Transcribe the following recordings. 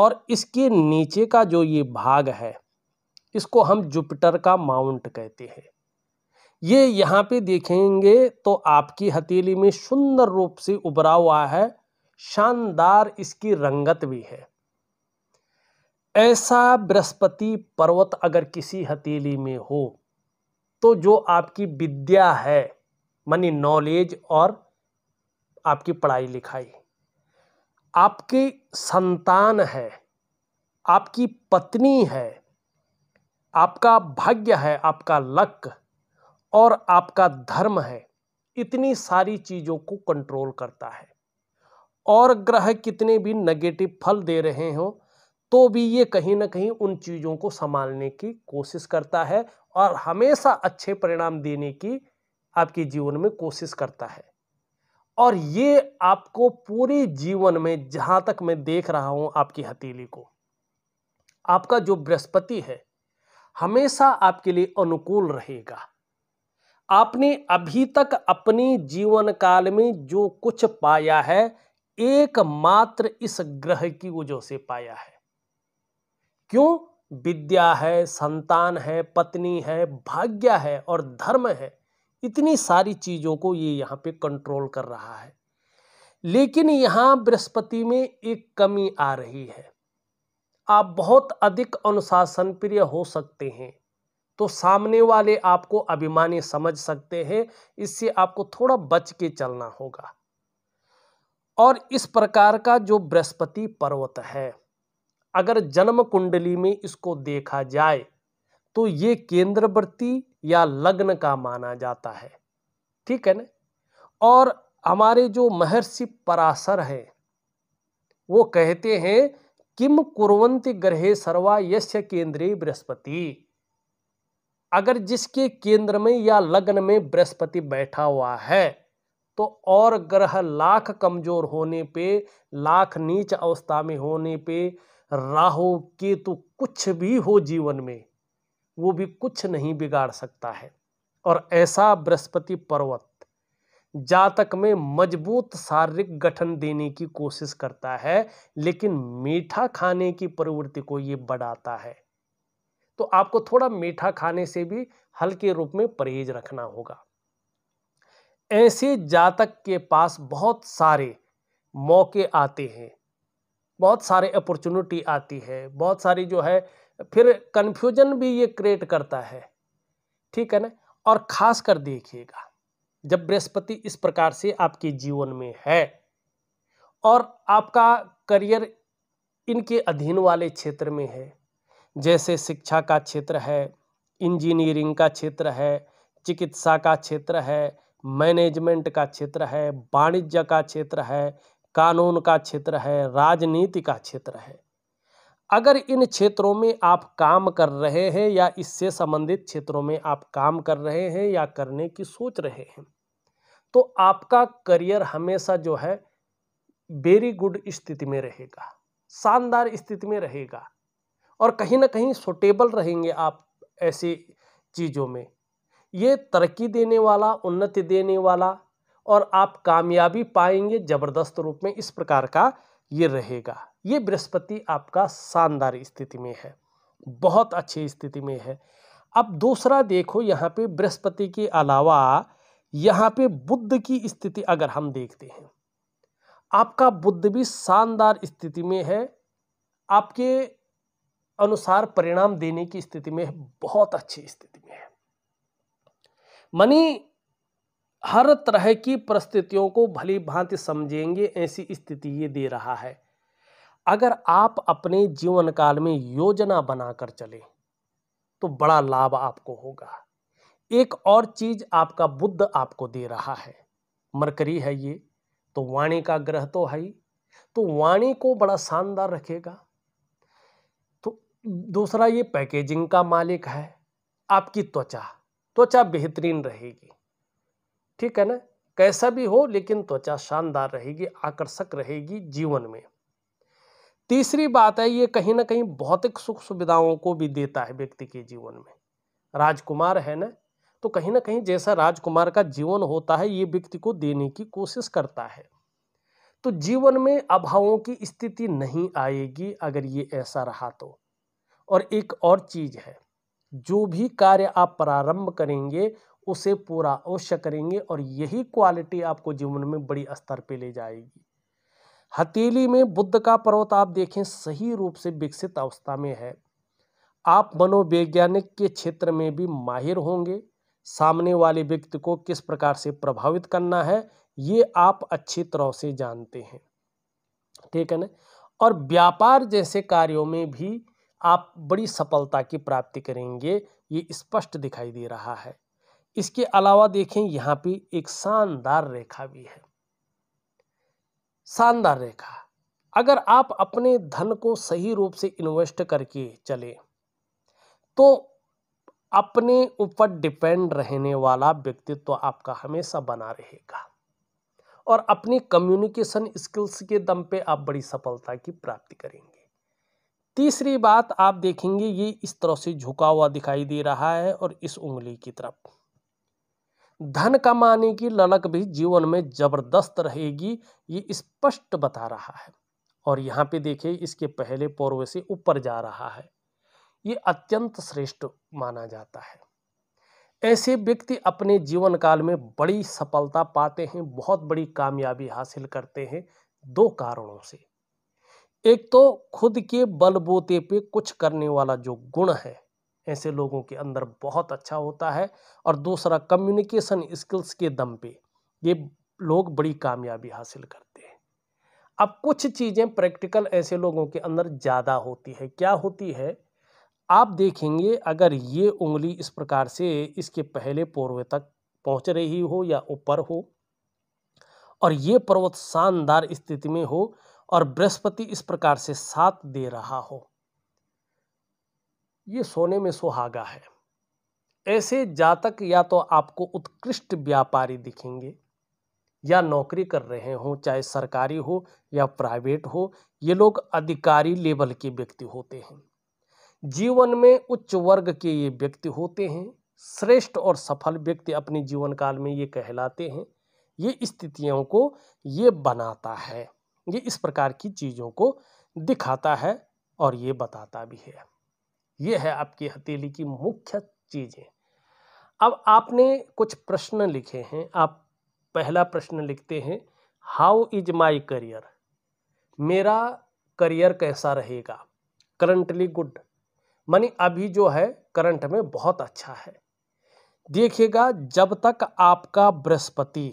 और इसके नीचे का जो ये भाग है इसको हम जुपिटर का माउंट कहते हैं ये यहाँ पे देखेंगे तो आपकी हथेली में सुंदर रूप से उभरा हुआ है शानदार इसकी रंगत भी है ऐसा बृहस्पति पर्वत अगर किसी हथेली में हो तो जो आपकी विद्या है मानी नॉलेज और आपकी पढ़ाई लिखाई आपकी संतान है आपकी पत्नी है आपका भाग्य है आपका लक और आपका धर्म है इतनी सारी चीज़ों को कंट्रोल करता है और ग्रह कितने भी नेगेटिव फल दे रहे हो तो भी ये कहीं ना कहीं उन चीज़ों को संभालने की कोशिश करता है और हमेशा अच्छे परिणाम देने की आपके जीवन में कोशिश करता है और ये आपको पूरे जीवन में जहां तक मैं देख रहा हूं आपकी हथेली को आपका जो बृहस्पति है हमेशा आपके लिए अनुकूल रहेगा आपने अभी तक अपनी जीवन काल में जो कुछ पाया है एकमात्र इस ग्रह की वजह से पाया है क्यों विद्या है संतान है पत्नी है भाग्य है और धर्म है इतनी सारी चीज़ों को ये यहाँ पे कंट्रोल कर रहा है लेकिन यहाँ बृहस्पति में एक कमी आ रही है आप बहुत अधिक अनुशासन प्रिय हो सकते हैं तो सामने वाले आपको अभिमानी समझ सकते हैं इससे आपको थोड़ा बच के चलना होगा और इस प्रकार का जो बृहस्पति पर्वत है अगर जन्म कुंडली में इसको देखा जाए तो ये केंद्रवर्ती या लग्न का माना जाता है ठीक है ना और हमारे जो महर्षि पराशर है वो कहते हैं किम कुरवंत ग्रहे सर्वा यश केंद्रीय बृहस्पति अगर जिसके केंद्र में या लग्न में बृहस्पति बैठा हुआ है तो और ग्रह लाख कमजोर होने पे लाख नीच अवस्था में होने पे राहु केतु कुछ भी हो जीवन में वो भी कुछ नहीं बिगाड़ सकता है और ऐसा बृहस्पति पर्वत जातक में मजबूत शारीरिक गठन देने की कोशिश करता है लेकिन मीठा खाने की प्रवृत्ति को ये बढ़ाता है तो आपको थोड़ा मीठा खाने से भी हल्के रूप में परहेज रखना होगा ऐसे जातक के पास बहुत सारे मौके आते हैं बहुत सारे अपॉर्चुनिटी आती है बहुत सारी जो है फिर कन्फ्यूजन भी ये क्रिएट करता है ठीक है ना और ख़ास कर देखिएगा जब बृहस्पति इस प्रकार से आपके जीवन में है और आपका करियर इनके अधीन वाले क्षेत्र में है जैसे शिक्षा का क्षेत्र है इंजीनियरिंग का क्षेत्र है चिकित्सा का क्षेत्र है मैनेजमेंट का क्षेत्र है वाणिज्य का क्षेत्र है कानून का क्षेत्र है राजनीति का क्षेत्र है अगर इन क्षेत्रों में आप काम कर रहे हैं या इससे संबंधित क्षेत्रों में आप काम कर रहे हैं या करने की सोच रहे हैं तो आपका करियर हमेशा जो है वेरी गुड स्थिति में रहेगा शानदार स्थिति में रहेगा और कहीं ना कहीं सुटेबल रहेंगे आप ऐसी चीज़ों में ये तरक्की देने वाला उन्नति देने वाला और आप कामयाबी पाएंगे ज़बरदस्त रूप में इस प्रकार का ये रहेगा ये बृहस्पति आपका शानदार स्थिति में है बहुत अच्छी स्थिति में है अब दूसरा देखो यहाँ पे बृहस्पति के अलावा यहाँ पे बुद्ध की स्थिति अगर हम देखते हैं आपका बुद्ध भी शानदार स्थिति में है आपके अनुसार परिणाम देने की स्थिति में है बहुत अच्छी स्थिति में है मनी हर तरह की परिस्थितियों को भली भांति समझेंगे ऐसी स्थिति ये दे रहा है अगर आप अपने जीवन काल में योजना बनाकर चले तो बड़ा लाभ आपको होगा एक और चीज आपका बुद्ध आपको दे रहा है मरकरी है ये तो वाणी का ग्रह तो है ही तो वाणी को बड़ा शानदार रखेगा तो दूसरा ये पैकेजिंग का मालिक है आपकी त्वचा त्वचा बेहतरीन रहेगी ठीक है ना कैसा भी हो लेकिन त्वचा शानदार रहेगी आकर्षक रहेगी जीवन में तीसरी बात है ये कहीं ना कहीं भौतिक सुख सुविधाओं को भी देता है व्यक्ति के जीवन में राजकुमार है ना तो कहीं ना कहीं जैसा राजकुमार का जीवन होता है ये व्यक्ति को देने की कोशिश करता है तो जीवन में अभावों की स्थिति नहीं आएगी अगर ये ऐसा रहा तो और एक और चीज़ है जो भी कार्य आप प्रारंभ करेंगे उसे पूरा अवश्य करेंगे और यही क्वालिटी आपको जीवन में बड़ी स्तर पे ले जाएगी हथेली में बुद्ध का पर्वत आप देखें सही रूप से विकसित अवस्था में है आप मनोवैज्ञानिक के क्षेत्र में भी माहिर होंगे सामने वाले व्यक्ति को किस प्रकार से प्रभावित करना है ये आप अच्छी तरह से जानते हैं ठीक है ना और व्यापार जैसे कार्यों में भी आप बड़ी सफलता की प्राप्ति करेंगे ये स्पष्ट दिखाई दे रहा है इसके अलावा देखें यहाँ पे एक शानदार रेखा भी है शानदार रेखा अगर आप अपने धन को सही रूप से इन्वेस्ट करके चले तो अपने ऊपर डिपेंड रहने वाला व्यक्तित्व तो आपका हमेशा बना रहेगा और अपनी कम्युनिकेशन स्किल्स के दम पे आप बड़ी सफलता की प्राप्ति करेंगे तीसरी बात आप देखेंगे ये इस तरह से झुका हुआ दिखाई दे रहा है और इस उंगली की तरफ धन कमाने की ललक भी जीवन में जबरदस्त रहेगी ये स्पष्ट बता रहा है और यहाँ पे देखिए इसके पहले पौर्व से ऊपर जा रहा है ये अत्यंत श्रेष्ठ माना जाता है ऐसे व्यक्ति अपने जीवन काल में बड़ी सफलता पाते हैं बहुत बड़ी कामयाबी हासिल करते हैं दो कारणों से एक तो खुद के बलबूते पे कुछ करने वाला जो गुण है ऐसे लोगों के अंदर बहुत अच्छा होता है और दूसरा कम्युनिकेशन स्किल्स के दम पे ये लोग बड़ी कामयाबी हासिल करते हैं अब कुछ चीज़ें प्रैक्टिकल ऐसे लोगों के अंदर ज़्यादा होती है क्या होती है आप देखेंगे अगर ये उंगली इस प्रकार से इसके पहले पूर्व तक पहुंच रही हो या ऊपर हो और ये पर्वत शानदार स्थिति में हो और बृहस्पति इस प्रकार से साथ दे रहा हो ये सोने में सुहागा है ऐसे जातक या तो आपको उत्कृष्ट व्यापारी दिखेंगे या नौकरी कर रहे हों चाहे सरकारी हो या प्राइवेट हो ये लोग अधिकारी लेवल के व्यक्ति होते हैं जीवन में उच्च वर्ग के ये व्यक्ति होते हैं श्रेष्ठ और सफल व्यक्ति अपने जीवन काल में ये कहलाते हैं ये स्थितियों को ये बनाता है ये इस प्रकार की चीज़ों को दिखाता है और ये बताता भी है ये है आपकी हथेली की मुख्य चीज़ें अब आपने कुछ प्रश्न लिखे हैं आप पहला प्रश्न लिखते हैं हाउ इज माई करियर मेरा करियर कैसा रहेगा करंटली गुड मानी अभी जो है करंट में बहुत अच्छा है देखिएगा जब तक आपका बृहस्पति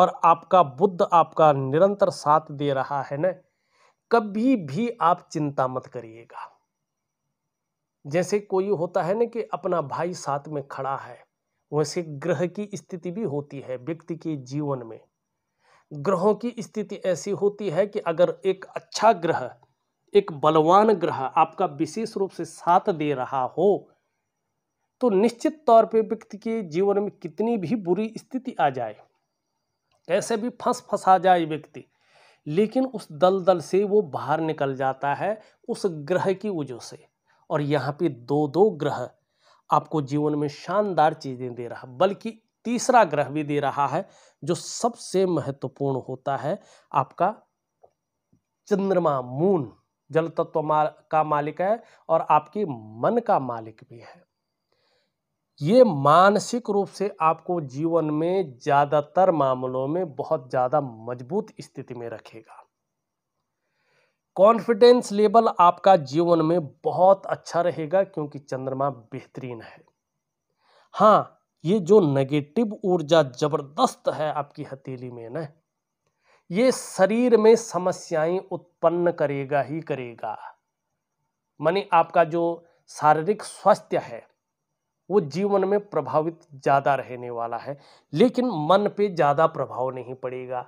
और आपका बुद्ध आपका निरंतर साथ दे रहा है ना कभी भी आप चिंता मत करिएगा जैसे कोई होता है ना कि अपना भाई साथ में खड़ा है वैसे ग्रह की स्थिति भी होती है व्यक्ति के जीवन में ग्रहों की स्थिति ऐसी होती है कि अगर एक अच्छा ग्रह एक बलवान ग्रह आपका विशेष रूप से साथ दे रहा हो तो निश्चित तौर पे व्यक्ति के जीवन में कितनी भी बुरी स्थिति आ जाए कैसे भी फंस फंसा जाए व्यक्ति लेकिन उस दलदल से वो बाहर निकल जाता है उस ग्रह की वजह से और यहाँ पे दो दो ग्रह आपको जीवन में शानदार चीज़ें दे रहा बल्कि तीसरा ग्रह भी दे रहा है जो सबसे महत्वपूर्ण होता है आपका चंद्रमा मून जल तत्व का मालिक है और आपके मन का मालिक भी है ये मानसिक रूप से आपको जीवन में ज़्यादातर मामलों में बहुत ज़्यादा मजबूत स्थिति में रखेगा कॉन्फिडेंस लेवल आपका जीवन में बहुत अच्छा रहेगा क्योंकि चंद्रमा बेहतरीन है हाँ ये जो नेगेटिव ऊर्जा जबरदस्त है आपकी हथेली में ना ये शरीर में समस्याएं उत्पन्न करेगा ही करेगा माने आपका जो शारीरिक स्वास्थ्य है वो जीवन में प्रभावित ज़्यादा रहने वाला है लेकिन मन पे ज़्यादा प्रभाव नहीं पड़ेगा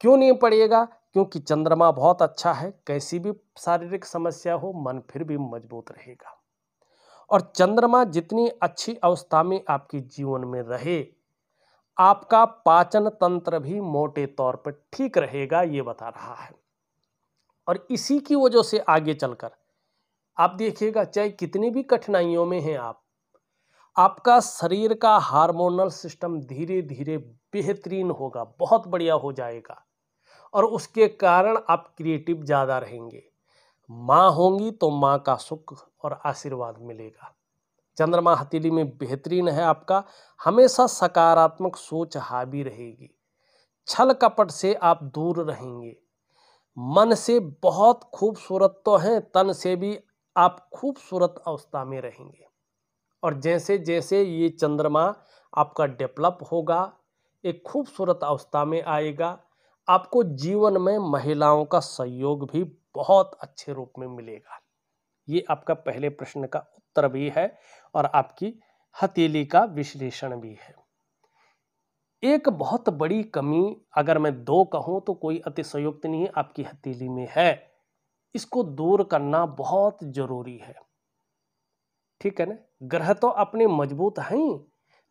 क्यों नहीं पड़ेगा क्योंकि चंद्रमा बहुत अच्छा है कैसी भी शारीरिक समस्या हो मन फिर भी मजबूत रहेगा और चंद्रमा जितनी अच्छी अवस्था में आपके जीवन में रहे आपका पाचन तंत्र भी मोटे तौर पर ठीक रहेगा ये बता रहा है और इसी की वजह से आगे चलकर आप देखिएगा चाहे कितनी भी कठिनाइयों में हैं आप आपका शरीर का हार्मोनल सिस्टम धीरे धीरे बेहतरीन होगा बहुत बढ़िया हो जाएगा और उसके कारण आप क्रिएटिव ज़्यादा रहेंगे माँ होंगी तो माँ का सुख और आशीर्वाद मिलेगा चंद्रमा हथेली में बेहतरीन है आपका हमेशा सकारात्मक सोच हावी रहेगी छल कपट से आप दूर रहेंगे मन से बहुत खूबसूरत तो हैं तन से भी आप खूबसूरत अवस्था में रहेंगे और जैसे जैसे ये चंद्रमा आपका डेवलप होगा एक खूबसूरत अवस्था में आएगा आपको जीवन में महिलाओं का सहयोग भी बहुत अच्छे रूप में मिलेगा ये आपका पहले प्रश्न का उत्तर भी है और आपकी हथेली का विश्लेषण भी है एक बहुत बड़ी कमी अगर मैं दो कहूं तो कोई अतिशयुक्त नहीं आपकी हथेली में है इसको दूर करना बहुत जरूरी है ठीक है ना ग्रह तो अपने मजबूत हैं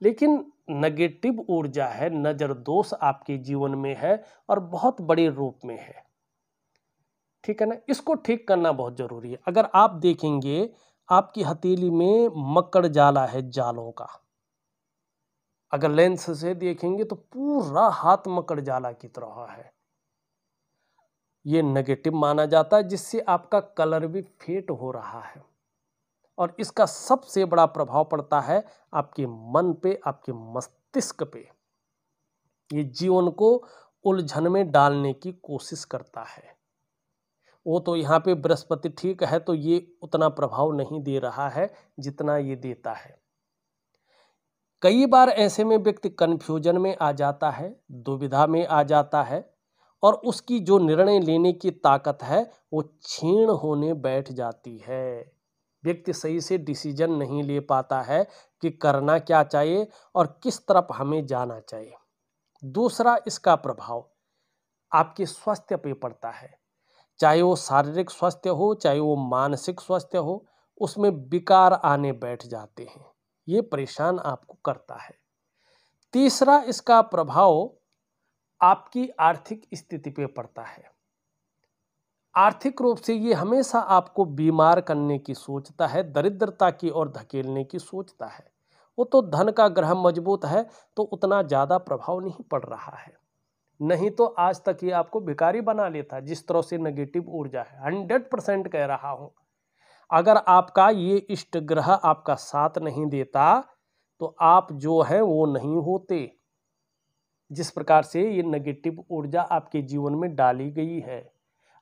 लेकिन नेगेटिव ऊर्जा है नज़र दोष आपके जीवन में है और बहुत बड़े रूप में है ठीक है ना इसको ठीक करना बहुत ज़रूरी है अगर आप देखेंगे आपकी हथेली में मकड़ जाला है जालों का अगर लेंस से देखेंगे तो पूरा हाथ मकड़ जाला की तरह है ये नेगेटिव माना जाता है जिससे आपका कलर भी फेट हो रहा है और इसका सबसे बड़ा प्रभाव पड़ता है आपके मन पे आपके मस्तिष्क पे ये जीवन को उलझन में डालने की कोशिश करता है वो तो यहाँ पे बृहस्पति ठीक है तो ये उतना प्रभाव नहीं दे रहा है जितना ये देता है कई बार ऐसे में व्यक्ति कन्फ्यूजन में आ जाता है दुविधा में आ जाता है और उसकी जो निर्णय लेने की ताकत है वो क्षीण होने बैठ जाती है व्यक्ति सही से डिसीजन नहीं ले पाता है कि करना क्या चाहिए और किस तरफ हमें जाना चाहिए दूसरा इसका प्रभाव आपके स्वास्थ्य पे पड़ता है चाहे वो शारीरिक स्वास्थ्य हो चाहे वो मानसिक स्वास्थ्य हो उसमें विकार आने बैठ जाते हैं ये परेशान आपको करता है तीसरा इसका प्रभाव आपकी आर्थिक स्थिति पे पड़ता है आर्थिक रूप से ये हमेशा आपको बीमार करने की सोचता है दरिद्रता की और धकेलने की सोचता है वो तो धन का ग्रह मजबूत है तो उतना ज़्यादा प्रभाव नहीं पड़ रहा है नहीं तो आज तक ये आपको भिकारी बना लेता जिस तरह से नेगेटिव ऊर्जा है हंड्रेड परसेंट कह रहा हूँ अगर आपका ये इष्ट ग्रह आपका साथ नहीं देता तो आप जो है वो नहीं होते जिस प्रकार से ये नेगेटिव ऊर्जा आपके जीवन में डाली गई है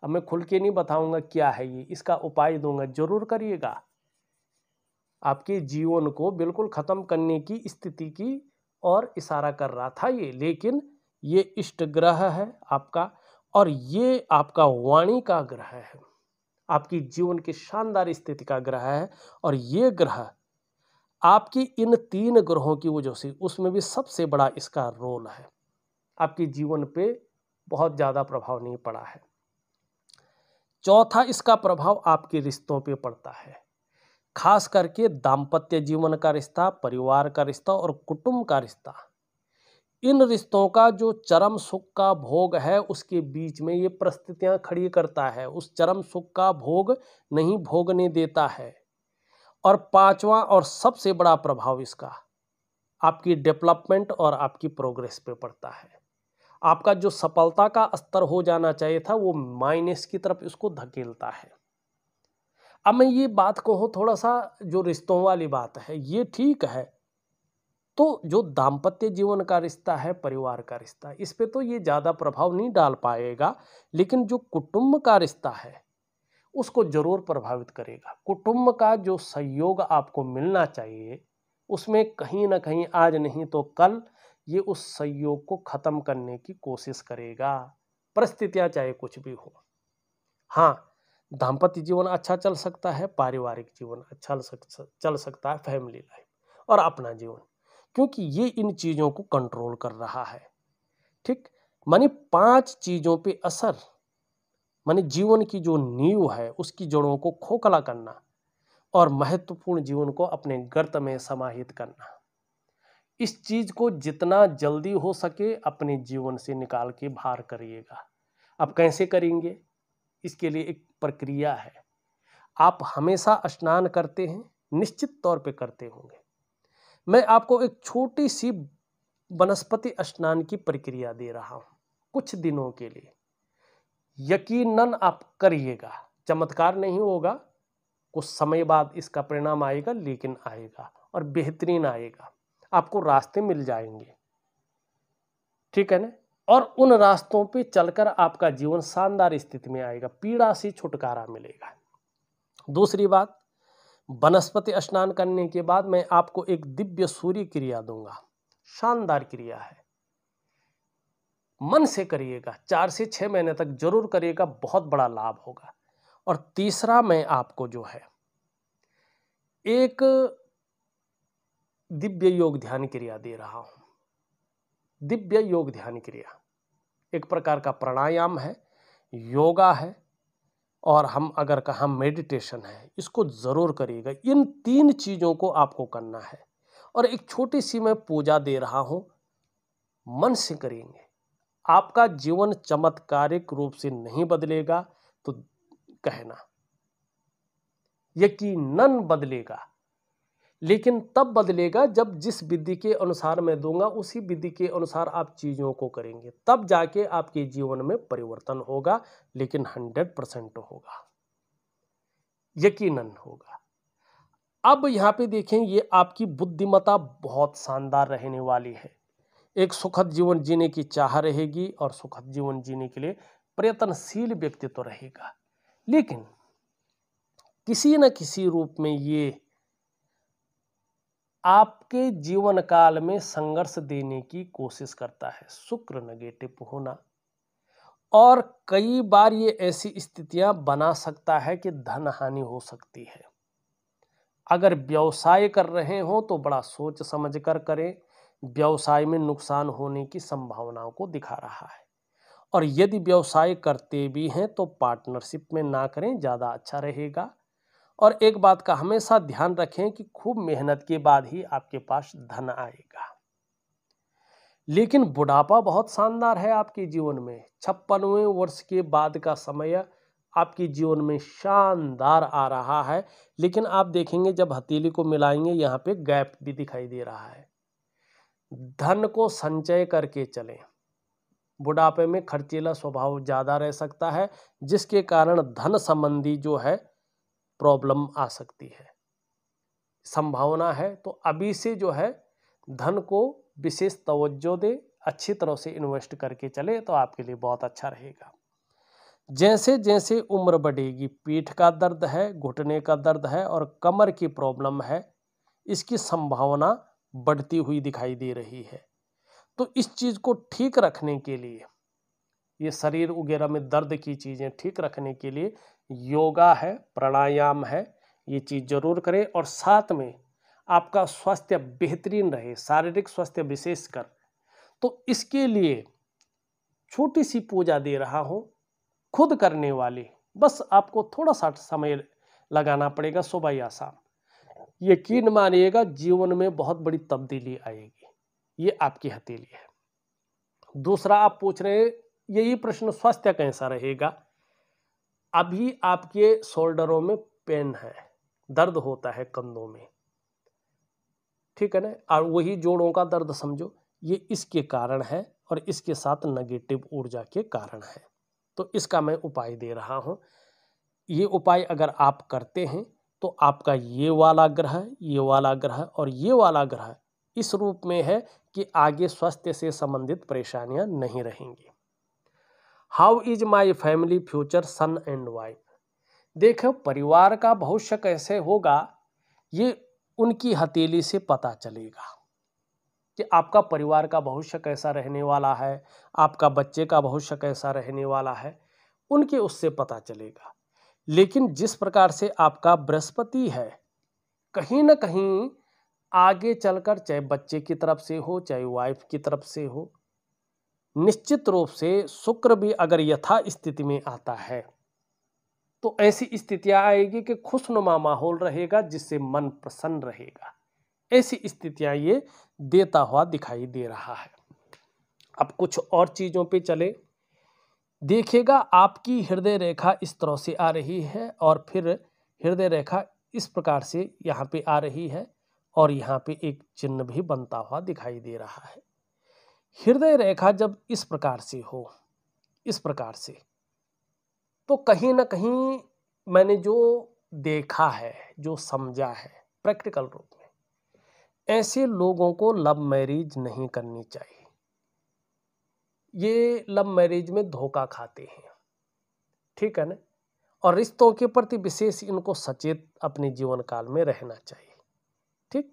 अब मैं खुल के नहीं बताऊंगा क्या है ये इसका उपाय दूंगा जरूर करिएगा आपके जीवन को बिल्कुल ख़त्म करने की स्थिति की और इशारा कर रहा था ये लेकिन ये इष्ट ग्रह है आपका और ये आपका वाणी का ग्रह है आपकी जीवन की शानदार स्थिति का ग्रह है और ये ग्रह आपकी इन तीन ग्रहों की वजह से उसमें भी सबसे बड़ा इसका रोल है आपके जीवन पे बहुत ज़्यादा प्रभाव नहीं पड़ा है चौथा इसका प्रभाव आपके रिश्तों पे पड़ता है खास करके दाम्पत्य जीवन का रिश्ता परिवार का रिश्ता और कुटुंब का रिश्ता इन रिश्तों का जो चरम सुख का भोग है उसके बीच में ये परिस्थितियाँ खड़ी करता है उस चरम सुख का भोग नहीं भोगने देता है और पांचवा और सबसे बड़ा प्रभाव इसका आपकी डेवलपमेंट और आपकी प्रोग्रेस पे पड़ता है आपका जो सफलता का स्तर हो जाना चाहिए था वो माइनस की तरफ इसको धकेलता है अब मैं ये बात कहूँ थोड़ा सा जो रिश्तों वाली बात है ये ठीक है तो जो दाम्पत्य जीवन का रिश्ता है परिवार का रिश्ता इस पर तो ये ज़्यादा प्रभाव नहीं डाल पाएगा लेकिन जो कुटुंब का रिश्ता है उसको जरूर प्रभावित करेगा कुटुंब का जो सहयोग आपको मिलना चाहिए उसमें कहीं ना कहीं आज नहीं तो कल ये उस संयोग को ख़त्म करने की कोशिश करेगा परिस्थितियाँ चाहे कुछ भी हो हाँ दाम्पत्य जीवन अच्छा चल सकता है पारिवारिक जीवन अच्छा चल सकता है फैमिली लाइफ और अपना जीवन क्योंकि ये इन चीज़ों को कंट्रोल कर रहा है ठीक माने पांच चीज़ों पे असर माने जीवन की जो नींव है उसकी जड़ों को खोखला करना और महत्वपूर्ण जीवन को अपने गर्त में समाहित करना इस चीज़ को जितना जल्दी हो सके अपने जीवन से निकाल के बाहर करिएगा आप कैसे करेंगे इसके लिए एक प्रक्रिया है आप हमेशा स्नान करते हैं निश्चित तौर पे करते होंगे मैं आपको एक छोटी सी वनस्पति स्नान की प्रक्रिया दे रहा हूँ कुछ दिनों के लिए यकीनन आप करिएगा चमत्कार नहीं होगा कुछ समय बाद इसका परिणाम आएगा लेकिन आएगा और बेहतरीन आएगा आपको रास्ते मिल जाएंगे ठीक है ना और उन रास्तों पे चलकर आपका जीवन शानदार स्थिति में आएगा पीड़ा से छुटकारा मिलेगा दूसरी बात वनस्पति स्नान करने के बाद मैं आपको एक दिव्य सूर्य क्रिया दूंगा शानदार क्रिया है मन से करिएगा चार से छह महीने तक जरूर करिएगा बहुत बड़ा लाभ होगा और तीसरा मैं आपको जो है एक दिव्य योग ध्यान क्रिया दे रहा हूं दिव्य योग ध्यान क्रिया एक प्रकार का प्राणायाम है योगा है और हम अगर कहा मेडिटेशन है इसको ज़रूर करिएगा इन तीन चीज़ों को आपको करना है और एक छोटी सी मैं पूजा दे रहा हूँ मन से करेंगे आपका जीवन चमत्कारिक रूप से नहीं बदलेगा तो कहना यकीनन बदलेगा लेकिन तब बदलेगा जब जिस विधि के अनुसार मैं दूंगा उसी विधि के अनुसार आप चीज़ों को करेंगे तब जाके आपके जीवन में परिवर्तन होगा लेकिन हंड्रेड परसेंट होगा यकीनन होगा अब यहाँ पे देखें ये आपकी बुद्धिमता बहुत शानदार रहने वाली है एक सुखद जीवन जीने की चाह रहेगी और सुखद जीवन जीने के लिए प्रयत्नशील व्यक्तित्व रहेगा लेकिन किसी न किसी रूप में ये आपके जीवन काल में संघर्ष देने की कोशिश करता है शुक्र नेगेटिव होना और कई बार ये ऐसी स्थितियां बना सकता है कि धन हानि हो सकती है अगर व्यवसाय कर रहे हो तो बड़ा सोच समझ कर करें व्यवसाय में नुकसान होने की संभावनाओं को दिखा रहा है और यदि व्यवसाय करते भी हैं तो पार्टनरशिप में ना करें ज़्यादा अच्छा रहेगा और एक बात का हमेशा ध्यान रखें कि खूब मेहनत के बाद ही आपके पास धन आएगा लेकिन बुढ़ापा बहुत शानदार है आपके जीवन में छप्पनवें वर्ष के बाद का समय आपके जीवन में शानदार आ रहा है लेकिन आप देखेंगे जब हथेली को मिलाएंगे यहाँ पे गैप भी दिखाई दे रहा है धन को संचय करके चलें बुढ़ापे में खर्चीला स्वभाव ज़्यादा रह सकता है जिसके कारण धन संबंधी जो है प्रॉब्लम आ सकती है संभावना है तो अभी से जो है धन को विशेष तवज्जो दे अच्छी तरह से इन्वेस्ट करके चले तो आपके लिए बहुत अच्छा रहेगा जैसे जैसे उम्र बढ़ेगी पीठ का दर्द है घुटने का दर्द है और कमर की प्रॉब्लम है इसकी संभावना बढ़ती हुई दिखाई दे रही है तो इस चीज़ को ठीक रखने के लिए ये शरीर वगैरह में दर्द की चीज़ें ठीक रखने के लिए योगा है प्राणायाम है ये चीज़ जरूर करें और साथ में आपका स्वास्थ्य बेहतरीन रहे शारीरिक स्वास्थ्य विशेषकर तो इसके लिए छोटी सी पूजा दे रहा हूँ खुद करने वाले बस आपको थोड़ा सा समय लगाना पड़ेगा सुबह या शाम यकीन मानिएगा जीवन में बहुत बड़ी तब्दीली आएगी ये आपकी हथेली है दूसरा आप पूछ रहे हैं यही प्रश्न स्वास्थ्य कैसा रहेगा अभी आपके शोल्डरों में पेन है दर्द होता है कंधों में ठीक है ना और वही जोड़ों का दर्द समझो ये इसके कारण है और इसके साथ नेगेटिव ऊर्जा के कारण है तो इसका मैं उपाय दे रहा हूँ ये उपाय अगर आप करते हैं तो आपका ये वाला ग्रह ये वाला ग्रह और ये वाला ग्रह इस रूप में है कि आगे स्वास्थ्य से संबंधित परेशानियाँ नहीं रहेंगी how is my family future son and wife देखो परिवार का भविष्य कैसे होगा ये उनकी हथेली से पता चलेगा कि आपका परिवार का भविष्य कैसा रहने वाला है आपका बच्चे का भविष्य कैसा रहने वाला है उनके उससे पता चलेगा लेकिन जिस प्रकार से आपका बृहस्पति है कहीं ना कहीं आगे चलकर चाहे बच्चे की तरफ से हो चाहे वाइफ की तरफ से हो निश्चित रूप से शुक्र भी अगर यथा स्थिति में आता है तो ऐसी स्थितियां आएगी कि खुशनुमा माहौल रहेगा जिससे मन प्रसन्न रहेगा ऐसी स्थितियां ये देता हुआ दिखाई दे रहा है अब कुछ और चीज़ों पे चले देखिएगा आपकी हृदय रेखा इस तरह से आ रही है और फिर हृदय रेखा इस प्रकार से यहाँ पे आ रही है और यहाँ पे एक चिन्ह भी बनता हुआ दिखाई दे रहा है हृदय रेखा जब इस प्रकार से हो इस प्रकार से तो कहीं ना कहीं मैंने जो देखा है जो समझा है प्रैक्टिकल रूप में ऐसे लोगों को लव मैरिज नहीं करनी चाहिए ये लव मैरिज में धोखा खाते हैं ठीक है ना और रिश्तों के प्रति विशेष इनको सचेत अपने जीवन काल में रहना चाहिए ठीक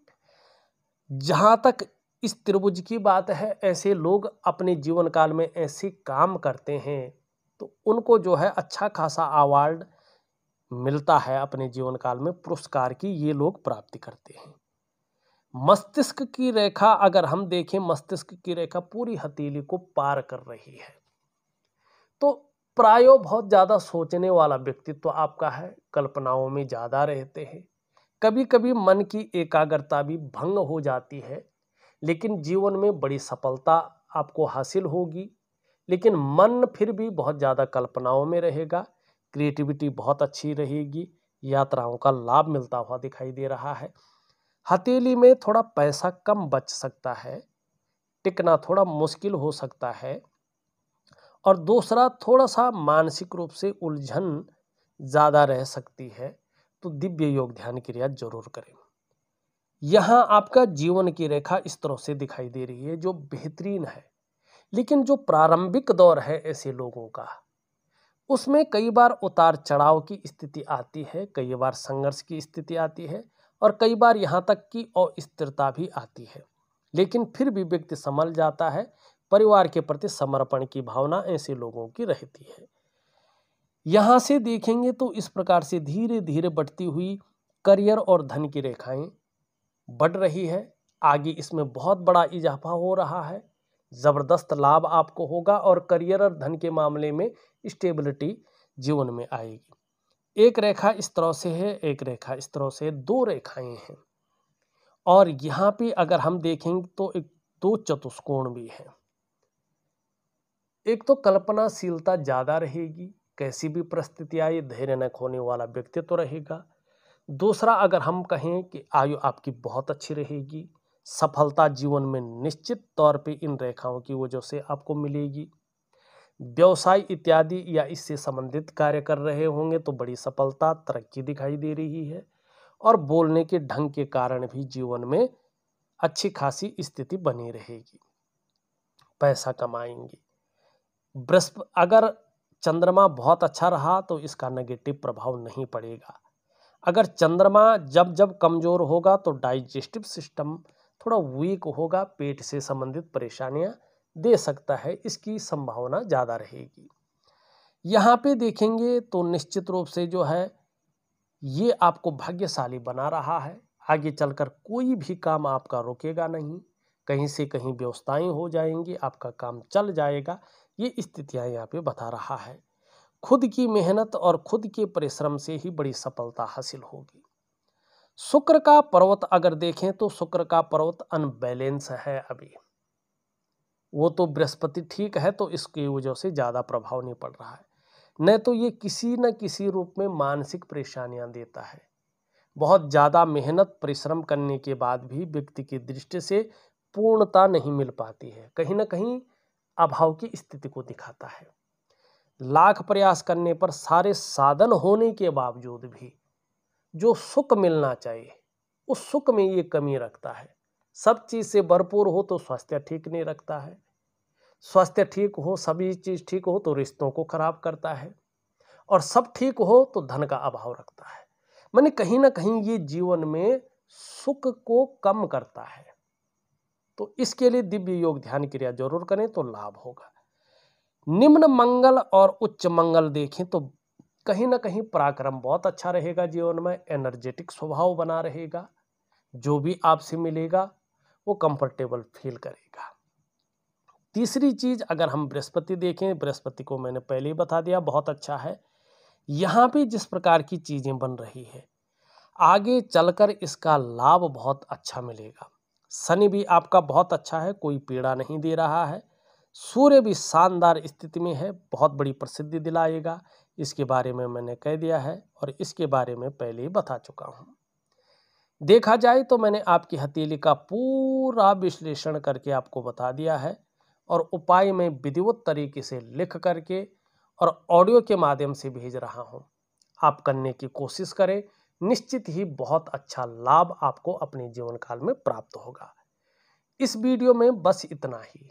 जहाँ तक इस त्रिभुज की बात है ऐसे लोग अपने जीवन काल में ऐसे काम करते हैं तो उनको जो है अच्छा खासा अवार्ड मिलता है अपने जीवन काल में पुरस्कार की ये लोग प्राप्ति करते हैं मस्तिष्क की रेखा अगर हम देखें मस्तिष्क की रेखा पूरी हथेली को पार कर रही है तो प्रायो बहुत ज़्यादा सोचने वाला व्यक्तित्व तो आपका है कल्पनाओं में ज़्यादा रहते हैं कभी कभी मन की एकाग्रता भी भंग हो जाती है लेकिन जीवन में बड़ी सफलता आपको हासिल होगी लेकिन मन फिर भी बहुत ज़्यादा कल्पनाओं में रहेगा क्रिएटिविटी बहुत अच्छी रहेगी यात्राओं का लाभ मिलता हुआ दिखाई दे रहा है हथेली में थोड़ा पैसा कम बच सकता है टिकना थोड़ा मुश्किल हो सकता है और दूसरा थोड़ा सा मानसिक रूप से उलझन ज़्यादा रह सकती है तो दिव्य योग ध्यान क्रिया जरूर करें यहाँ आपका जीवन की रेखा इस तरह से दिखाई दे रही है जो बेहतरीन है लेकिन जो प्रारंभिक दौर है ऐसे लोगों का उसमें कई बार उतार चढ़ाव की स्थिति आती है कई बार संघर्ष की स्थिति आती है और कई बार यहाँ तक कि अस्थिरता भी आती है लेकिन फिर भी व्यक्ति संभल जाता है परिवार के प्रति समर्पण की भावना ऐसे लोगों की रहती है यहाँ से देखेंगे तो इस प्रकार से धीरे धीरे बढ़ती हुई करियर और धन की रेखाएं बढ़ रही है आगे इसमें बहुत बड़ा इजाफा हो रहा है ज़बरदस्त लाभ आपको होगा और करियर और धन के मामले में स्टेबिलिटी जीवन में आएगी एक रेखा इस तरह से है एक रेखा इस तरह से दो रेखाएं हैं और यहाँ पे अगर हम देखेंगे तो एक दो चतुष्कोण भी हैं एक तो कल्पनाशीलता ज़्यादा रहेगी कैसी भी परिस्थिति आए धैर्य न खोने वाला व्यक्तित्व तो रहेगा दूसरा अगर हम कहें कि आयु आपकी बहुत अच्छी रहेगी सफलता जीवन में निश्चित तौर पे इन रेखाओं की वजह से आपको मिलेगी व्यवसाय इत्यादि या इससे संबंधित कार्य कर रहे होंगे तो बड़ी सफलता तरक्की दिखाई दे रही है और बोलने के ढंग के कारण भी जीवन में अच्छी खासी स्थिति बनी रहेगी पैसा कमाएंगे बृहस्प अगर चंद्रमा बहुत अच्छा रहा तो इसका नेगेटिव प्रभाव नहीं पड़ेगा अगर चंद्रमा जब जब कमज़ोर होगा तो डाइजेस्टिव सिस्टम थोड़ा वीक होगा पेट से संबंधित परेशानियां दे सकता है इसकी संभावना ज़्यादा रहेगी यहाँ पे देखेंगे तो निश्चित रूप से जो है ये आपको भाग्यशाली बना रहा है आगे चलकर कोई भी काम आपका रुकेगा नहीं कहीं से कहीं व्यवस्थाएं हो जाएंगी आपका काम चल जाएगा ये स्थितियाँ यहाँ पे बता रहा है खुद की मेहनत और खुद के परिश्रम से ही बड़ी सफलता हासिल होगी शुक्र का पर्वत अगर देखें तो शुक्र का पर्वत अनबैलेंस है अभी वो तो बृहस्पति ठीक है तो इसकी वजह से ज़्यादा प्रभाव नहीं पड़ रहा है न तो ये किसी न किसी रूप में मानसिक परेशानियां देता है बहुत ज़्यादा मेहनत परिश्रम करने के बाद भी व्यक्ति की दृष्टि से पूर्णता नहीं मिल पाती है कहीं ना कहीं अभाव की स्थिति को दिखाता है लाख प्रयास करने पर सारे साधन होने के बावजूद भी जो सुख मिलना चाहिए उस सुख में ये कमी रखता है सब चीज़ से भरपूर हो तो स्वास्थ्य ठीक नहीं रखता है स्वास्थ्य ठीक हो सभी चीज़ ठीक हो तो रिश्तों को खराब करता है और सब ठीक हो तो धन का अभाव रखता है मैंने कहीं ना कहीं ये जीवन में सुख को कम करता है तो इसके लिए दिव्य योग ध्यान क्रिया जरूर करें तो लाभ होगा निम्न मंगल और उच्च मंगल देखें तो कहीं ना कहीं पराक्रम बहुत अच्छा रहेगा जीवन में एनर्जेटिक स्वभाव बना रहेगा जो भी आपसे मिलेगा वो कंफर्टेबल फील करेगा तीसरी चीज अगर हम बृहस्पति देखें बृहस्पति को मैंने पहले ही बता दिया बहुत अच्छा है यहाँ भी जिस प्रकार की चीज़ें बन रही है आगे चलकर इसका लाभ बहुत अच्छा मिलेगा शनि भी आपका बहुत अच्छा है कोई पीड़ा नहीं दे रहा है सूर्य भी शानदार स्थिति में है बहुत बड़ी प्रसिद्धि दिलाएगा इसके बारे में मैंने कह दिया है और इसके बारे में पहले ही बता चुका हूँ देखा जाए तो मैंने आपकी हथेली का पूरा विश्लेषण करके आपको बता दिया है और उपाय में विधिवत तरीके से लिख करके और ऑडियो के माध्यम से भेज रहा हूँ आप करने की कोशिश करें निश्चित ही बहुत अच्छा लाभ आपको अपने जीवन काल में प्राप्त होगा इस वीडियो में बस इतना ही